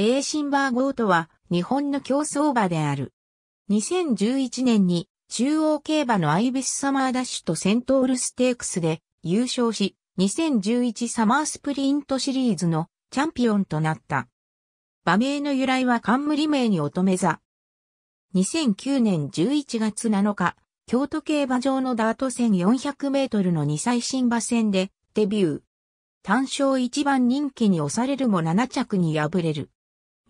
エーシンバーゴートは日本の競争馬である。2011年に中央競馬のアイビスサマーダッシュとセントールステークスで優勝し、2011サマースプリントシリーズのチャンピオンとなった。馬名の由来は冠名に乙女座。2009年11月7日、京都競馬場のダート戦400メートルの2歳新馬戦でデビュー。単勝一番人気に押されるも7着に敗れる。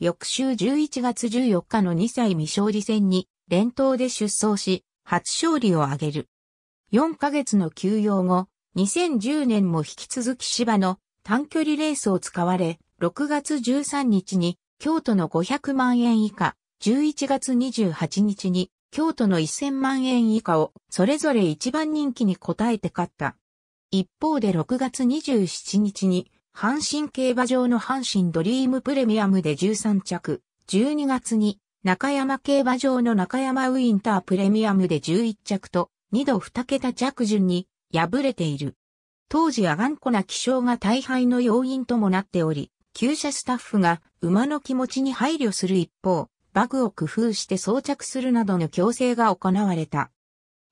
翌週11月14日の2歳未勝利戦に連投で出走し、初勝利を挙げる。4ヶ月の休養後、2010年も引き続き芝の短距離レースを使われ、6月13日に京都の500万円以下、11月28日に京都の1000万円以下をそれぞれ一番人気に応えて勝った。一方で6月27日に阪神競馬場の阪神ドリームプレミアムで13着、12月に中山競馬場の中山ウィンタープレミアムで11着と2度2桁着順に敗れている。当時は頑固な気象が大敗の要因ともなっており、旧車スタッフが馬の気持ちに配慮する一方、バグを工夫して装着するなどの強制が行われた。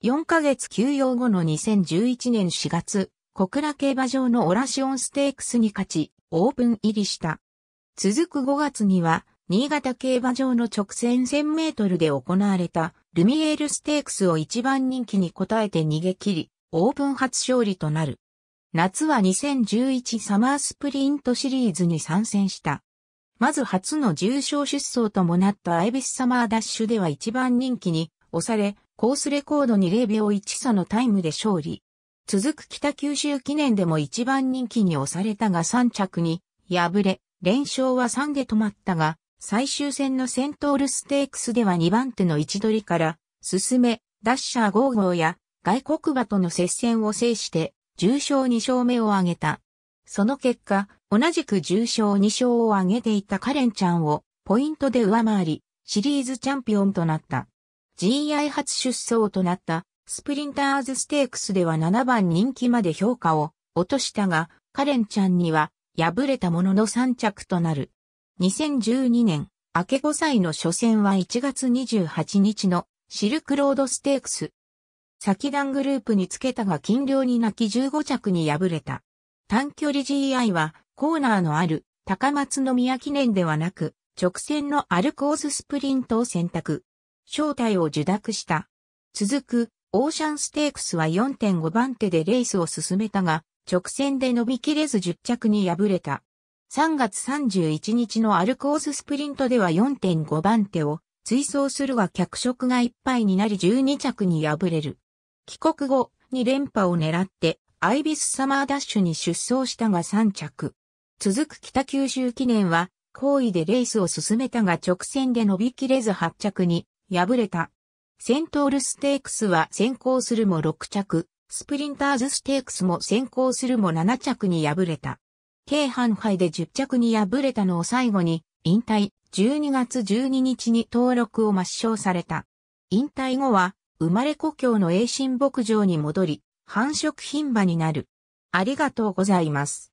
4ヶ月休養後の2011年4月、小倉競馬場のオラシオンステークスに勝ち、オープン入りした。続く5月には、新潟競馬場の直線1000メートルで行われた、ルミエールステークスを一番人気に応えて逃げ切り、オープン初勝利となる。夏は2011サマースプリントシリーズに参戦した。まず初の重賞出走ともなったアイビスサマーダッシュでは一番人気に押され、コースレコードに0秒1差のタイムで勝利。続く北九州記念でも一番人気に押されたが3着に敗れ、連勝は3で止まったが、最終戦のセントールステークスでは2番手の位置取りから、進め、ダッシャー5号や外国馬との接戦を制して、重賞2勝目を挙げた。その結果、同じく重賞2勝を挙げていたカレンちゃんをポイントで上回り、シリーズチャンピオンとなった。GI 初出走となったスプリンターズステークスでは7番人気まで評価を落としたが、カレンちゃんには敗れたものの3着となる。2012年、明け5歳の初戦は1月28日のシルクロードステークス。先段グループにつけたが金量に泣き15着に敗れた。短距離 GI はコーナーのある高松宮記念ではなく直線のアルコーススプリントを選択。正体を受諾した。続くオーシャンステークスは4.5番手でレースを進めたが、直線で伸びきれず10着に敗れた。3月31日のアルコーススプリントでは4.5番手を追走するが脚色がいっぱいになり12着に敗れる。帰国後に連覇を狙ってアイビスサマーダッシュに出走したが3着。続く北九州記念は好意でレースを進めたが直線で伸びきれず8着に敗れた。セントールステークスは先行するも6着、スプリンターズステークスも先行するも7着に敗れた。京阪杯で10着に敗れたのを最後に、引退、12月12日に登録を抹消された。引退後は、生まれ故郷の栄新牧場に戻り、繁殖品馬になる。ありがとうございます。